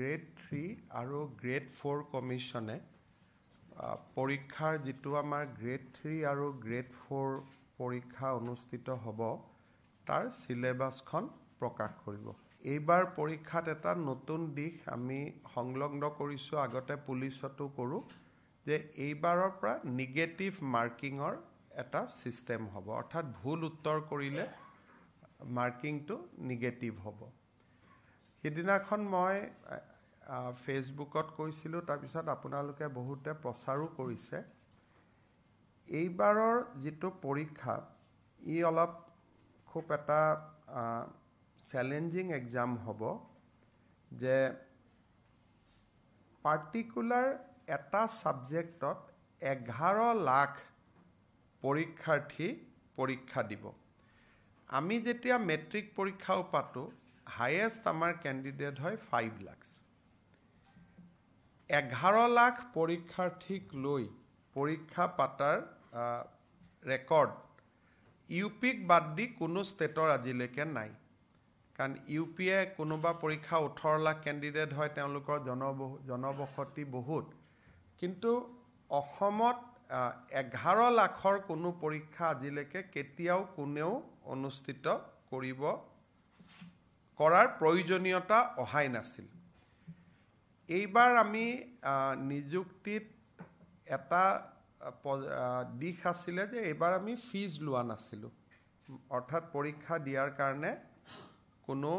grade three আৰু grade four কমিশ্যনে পৰীক্ষাৰ যিটো আমাৰ গ্ৰেড থ্ৰী আৰু গ্ৰেড ফ'ৰ পৰীক্ষা অনুষ্ঠিত হ'ব তাৰ চিলেবাছখন প্ৰকাশ কৰিব এইবাৰ পৰীক্ষাত এটা নতুন দিশ আমি সংলগ্ন কৰিছোঁ আগতে পুলিচতো কৰোঁ যে এইবাৰৰ পৰা নিগেটিভ মাৰ্কিঙৰ এটা ছিষ্টেম হ'ব অৰ্থাৎ ভুল উত্তৰ কৰিলে মাৰ্কিংটো নিগেটিভ হ'ব সিদিনাখন মই ফেচবুকত কৈছিলোঁ তাৰপিছত আপোনালোকে বহুতে প্ৰচাৰো কৰিছে এইবাৰৰ যিটো পৰীক্ষা ই অলপ খুব এটা চেলেঞ্জিং এক্সাম হ'ব যে পাৰ্টিকুলাৰ এটা ছাবজেক্টত এঘাৰ লাখ পৰীক্ষাৰ্থী পৰীক্ষা দিব আমি যেতিয়া মেট্ৰিক পৰীক্ষাও পাতোঁ হায়েষ্ট আমাৰ কেণ্ডিডেট হয় ফাইভ লাখছ এঘাৰ লাখ পৰীক্ষাৰ্থীক লৈ পৰীক্ষা পাতাৰ ৰেকৰ্ড ইউ পিক বাদ দি কোনো ষ্টেটৰ আজিলৈকে নাই কাৰণ ইউ পি এ কোনোবা পৰীক্ষা ওঠৰ লাখ কেণ্ডিডেট হয় তেওঁলোকৰ জনবহু জনবসতি বহুত কিন্তু অসমত এঘাৰ লাখৰ কোনো পৰীক্ষা আজিলৈকে কেতিয়াও কোনেও অনুষ্ঠিত কৰিব কৰাৰ প্ৰয়োজনীয়তা অহাই নাছিল এইবাৰ আমি নিযুক্তিত এটা দিশ আছিলে যে এইবাৰ আমি ফিজ লোৱা নাছিলোঁ অৰ্থাৎ পৰীক্ষা দিয়াৰ কাৰণে কোনো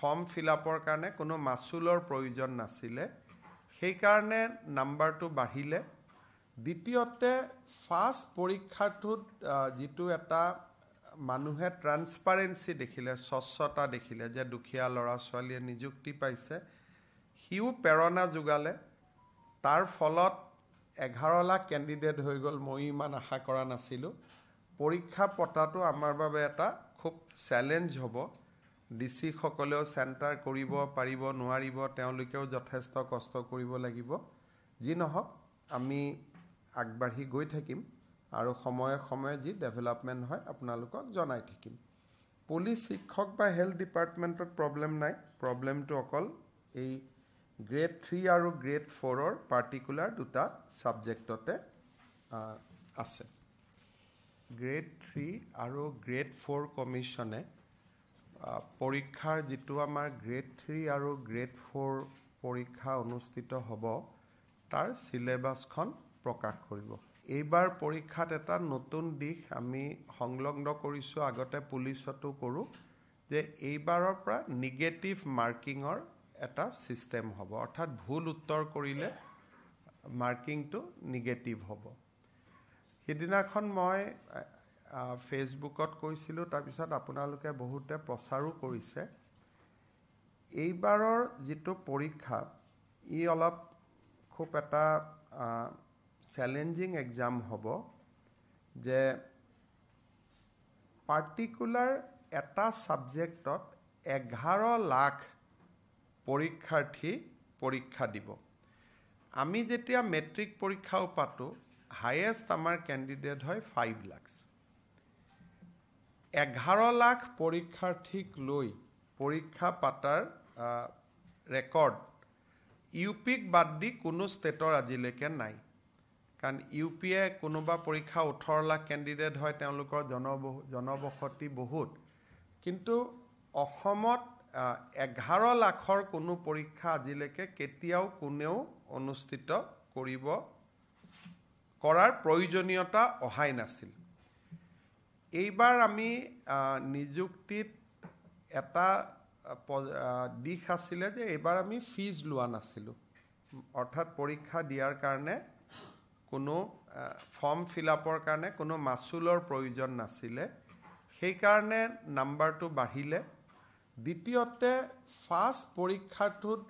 ফৰ্ম ফিল আপৰ কাৰণে কোনো মাচুলৰ প্ৰয়োজন নাছিলে সেইকাৰণে নাম্বাৰটো বাঢ়িলে দ্বিতীয়তে ফাৰ্ষ্ট পৰীক্ষাটোত যিটো এটা মানুহে ট্ৰান্সপাৰেঞ্চি দেখিলে স্বচ্ছতা দেখিলে যে দুখীয়া ল'ৰা ছোৱালীয়ে নিযুক্তি পাইছে সিও প্ৰেৰণা যোগালে তাৰ ফলত এঘাৰ লাখ কেণ্ডিডেট হৈ গ'ল ময়ো ইমান আশা কৰা নাছিলোঁ পৰীক্ষা পতাটো আমাৰ বাবে এটা খুব চেলেঞ্জ হ'ব ডি চিসকলেও চেণ্টাৰ কৰিব পাৰিব নোৱাৰিব তেওঁলোকেও যথেষ্ট কষ্ট কৰিব লাগিব যি নহওক আমি আগবাঢ়ি গৈ থাকিম আৰু সময়ে সময়ে যি ডেভেলপমেণ্ট হয় আপোনালোকক জনাই থাকিম পুলিচ শিক্ষক বা হেল্থ ডিপাৰ্টমেণ্টত প্ৰব্লেম নাই প্ৰব্লেমটো অকল এই গ্ৰেড থ্ৰী আৰু গ্ৰেড ফ'ৰৰ পাৰ্টিকুলাৰ দুটা ছাবজেক্টতে আছে গ্ৰেড থ্ৰী আৰু গ্ৰেড ফ'ৰ কমিশ্যনে পৰীক্ষাৰ যিটো আমাৰ গ্ৰেড থ্ৰী আৰু গ্ৰেড ফ'ৰ পৰীক্ষা অনুষ্ঠিত হ'ব তাৰ ছিলেবাছখন প্ৰকাশ কৰিব এইবাৰ পৰীক্ষাত এটা নতুন দিশ আমি সংলগ্ন কৰিছোঁ আগতে পুলিচতো কৰোঁ যে এইবাৰৰ পৰা নিগেটিভ মাৰ্কিঙৰ এটা ছিষ্টেম হ'ব অৰ্থাৎ ভুল উত্তৰ কৰিলে মাৰ্কিংটো নিগেটিভ হ'ব সিদিনাখন মই ফেচবুকত কৈছিলোঁ তাৰপিছত আপোনালোকে বহুতে প্ৰচাৰো কৰিছে এইবাৰৰ যিটো পৰীক্ষা ই অলপ খুব এটা চেলেঞ্জিং এক্সাম হ'ব যে পাৰ্টিকুলাৰ এটা ছাবজেক্টত এঘাৰ লাখ পৰীক্ষাৰ্থী পৰীক্ষা দিব আমি যেতিয়া মেট্ৰিক পৰীক্ষাও পাতোঁ হায়েষ্ট আমাৰ কেণ্ডিডেট হয় ফাইভ লাখ এঘাৰ লাখ পৰীক্ষাৰ্থীক লৈ পৰীক্ষা পাতাৰ ৰেকৰ্ড ইউ পিক বাদ দি কোনো ষ্টেটৰ আজিলৈকে নাই কাৰণ ইউ পি এ কোনোবা পৰীক্ষা ওঠৰ লাখ কেণ্ডিডেট হয় তেওঁলোকৰ জনবহ জনবসতি বহুত কিন্তু অসমত এঘাৰ লাখৰ কোনো পৰীক্ষা আজিলৈকে কেতিয়াও কোনেও অনুষ্ঠিত কৰিব কৰাৰ প্ৰয়োজনীয়তা অহাই নাছিল এইবাৰ আমি নিযুক্তিত এটা দিশ আছিলে যে এইবাৰ আমি ফিজ লোৱা নাছিলোঁ অৰ্থাৎ পৰীক্ষা দিয়াৰ কাৰণে কোনো ফৰ্ম ফিল আপৰ কাৰণে কোনো মাচুলৰ প্ৰয়োজন নাছিলে সেইকাৰণে নাম্বাৰটো বাঢ়িলে দ্বিতীয়তে ফাৰ্ষ্ট পৰীক্ষাটোত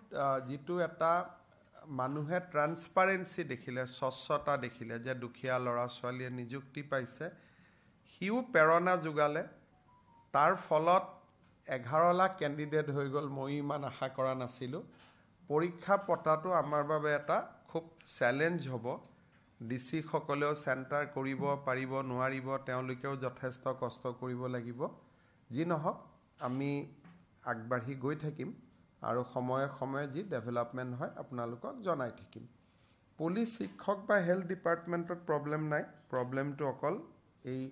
যিটো এটা মানুহে ট্ৰান্সপাৰেঞ্চি দেখিলে স্বচ্ছতা দেখিলে যে দুখীয়া ল'ৰা ছোৱালীয়ে নিযুক্তি পাইছে সিও প্ৰেৰণা যোগালে তাৰ ফলত এঘাৰ লাখ কেণ্ডিডেট হৈ গ'ল ময়ো ইমান আশা কৰা নাছিলোঁ পৰীক্ষা পতাটো আমাৰ বাবে এটা খুব চেলেঞ্জ হ'ব ডি চিসকলেও চেণ্টাৰ কৰিব পাৰিব নোৱাৰিব তেওঁলোকেও যথেষ্ট কষ্ট কৰিব লাগিব যি নহওক আমি আগবাঢ়ি গৈ থাকিম আৰু সময়ে সময়ে যি ডেভেলপমেণ্ট হয় আপোনালোকক জনাই থাকিম পুলিচ শিক্ষক বা হেল্থ ডিপাৰ্টমেণ্টত প্ৰব্লেম নাই প্ৰব্লেমটো অকল এই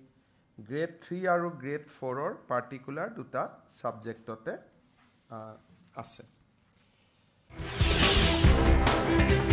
গ্ৰেড থ্ৰী আৰু গ্ৰেড ফ'ৰৰ পাৰ্টিকুলাৰ দুটা ছাবজেক্টতে আছে